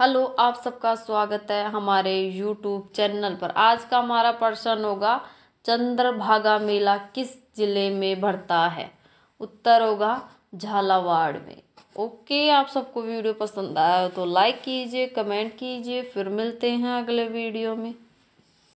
hello आप सबका स्वागत है हमारे यूट्यूब चैनल पर आज का हमारा प्रश्न होगा चंद्रभागा मेला किस जिले में भरता है उत्तर होगा झालावाड़ में ओके आप सबको वीडियो पसंद आया हो तो लाइक कीजिए कमेंट कीजिए फिर मिलते हैं अगले वीडियो में